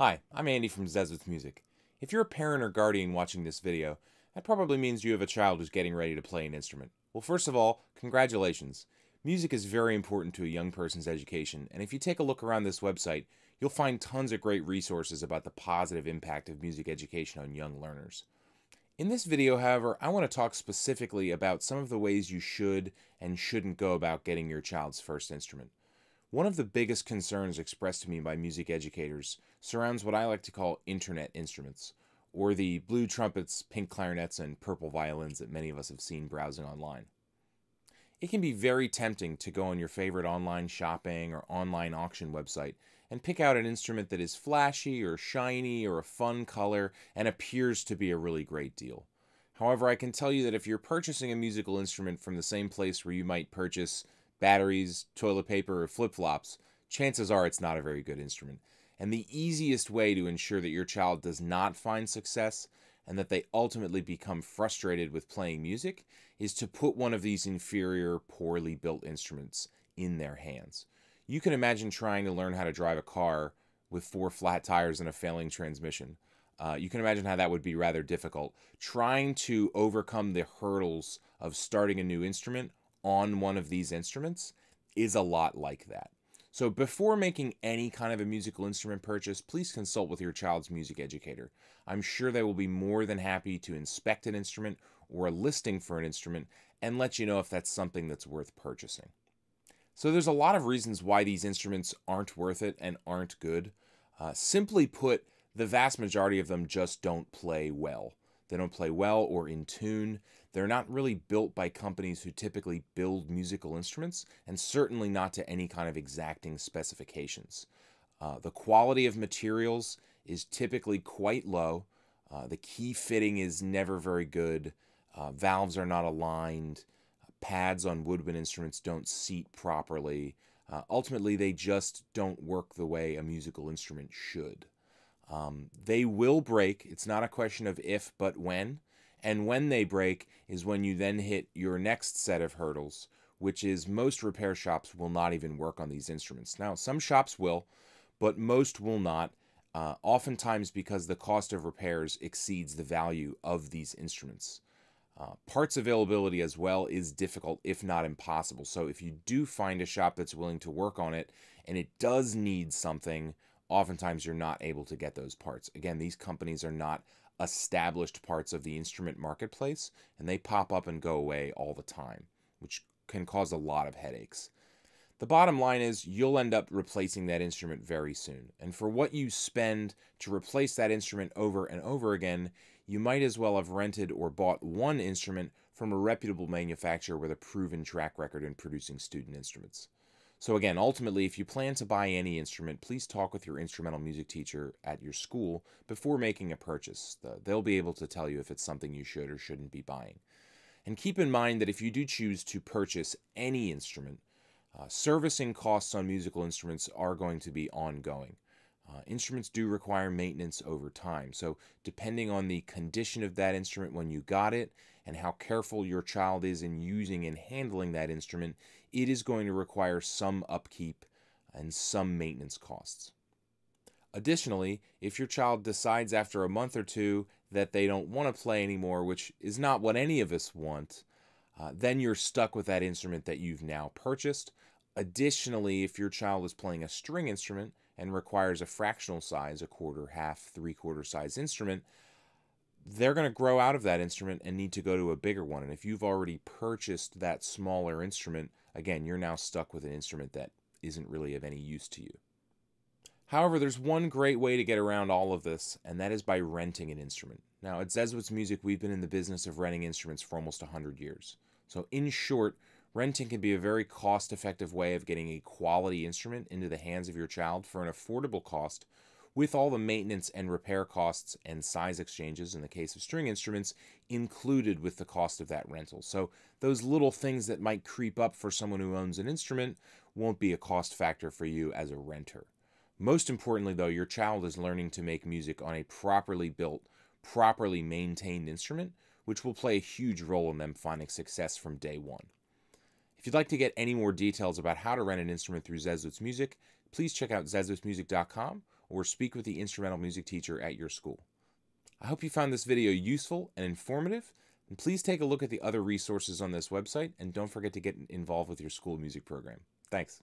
Hi, I'm Andy from Zez with Music. If you're a parent or guardian watching this video, that probably means you have a child who's getting ready to play an instrument. Well, first of all, congratulations. Music is very important to a young person's education, and if you take a look around this website, you'll find tons of great resources about the positive impact of music education on young learners. In this video, however, I want to talk specifically about some of the ways you should and shouldn't go about getting your child's first instrument. One of the biggest concerns expressed to me by music educators surrounds what I like to call internet instruments, or the blue trumpets, pink clarinets, and purple violins that many of us have seen browsing online. It can be very tempting to go on your favorite online shopping or online auction website and pick out an instrument that is flashy or shiny or a fun color and appears to be a really great deal. However, I can tell you that if you're purchasing a musical instrument from the same place where you might purchase batteries, toilet paper, or flip flops, chances are it's not a very good instrument. And the easiest way to ensure that your child does not find success and that they ultimately become frustrated with playing music is to put one of these inferior, poorly built instruments in their hands. You can imagine trying to learn how to drive a car with four flat tires and a failing transmission. Uh, you can imagine how that would be rather difficult. Trying to overcome the hurdles of starting a new instrument on one of these instruments is a lot like that. So before making any kind of a musical instrument purchase, please consult with your child's music educator. I'm sure they will be more than happy to inspect an instrument or a listing for an instrument and let you know if that's something that's worth purchasing. So there's a lot of reasons why these instruments aren't worth it and aren't good. Uh, simply put, the vast majority of them just don't play well. They don't play well or in tune. They're not really built by companies who typically build musical instruments, and certainly not to any kind of exacting specifications. Uh, the quality of materials is typically quite low. Uh, the key fitting is never very good. Uh, valves are not aligned. Pads on woodwind instruments don't seat properly. Uh, ultimately, they just don't work the way a musical instrument should. Um, they will break. It's not a question of if, but when. And when they break is when you then hit your next set of hurdles, which is most repair shops will not even work on these instruments. Now, some shops will, but most will not, uh, oftentimes because the cost of repairs exceeds the value of these instruments. Uh, parts availability as well is difficult, if not impossible. So if you do find a shop that's willing to work on it and it does need something, oftentimes you're not able to get those parts. Again, these companies are not established parts of the instrument marketplace, and they pop up and go away all the time, which can cause a lot of headaches. The bottom line is you'll end up replacing that instrument very soon. And for what you spend to replace that instrument over and over again, you might as well have rented or bought one instrument from a reputable manufacturer with a proven track record in producing student instruments. So again, ultimately, if you plan to buy any instrument, please talk with your instrumental music teacher at your school before making a purchase. They'll be able to tell you if it's something you should or shouldn't be buying. And keep in mind that if you do choose to purchase any instrument, uh, servicing costs on musical instruments are going to be ongoing. Uh, instruments do require maintenance over time. So, depending on the condition of that instrument when you got it and how careful your child is in using and handling that instrument, it is going to require some upkeep and some maintenance costs. Additionally, if your child decides after a month or two that they don't want to play anymore, which is not what any of us want, uh, then you're stuck with that instrument that you've now purchased. Additionally, if your child is playing a string instrument, and requires a fractional size, a quarter, half, three quarter size instrument, they're going to grow out of that instrument and need to go to a bigger one. And if you've already purchased that smaller instrument, again, you're now stuck with an instrument that isn't really of any use to you. However, there's one great way to get around all of this, and that is by renting an instrument. Now, at Zeswitz Music, we've been in the business of renting instruments for almost 100 years. So, in short, Renting can be a very cost effective way of getting a quality instrument into the hands of your child for an affordable cost with all the maintenance and repair costs and size exchanges in the case of string instruments included with the cost of that rental. So those little things that might creep up for someone who owns an instrument won't be a cost factor for you as a renter. Most importantly though, your child is learning to make music on a properly built, properly maintained instrument, which will play a huge role in them finding success from day one you'd like to get any more details about how to rent an instrument through Zezzwitz Music, please check out zezzwitzmusic.com or speak with the instrumental music teacher at your school. I hope you found this video useful and informative, and please take a look at the other resources on this website, and don't forget to get involved with your school music program. Thanks.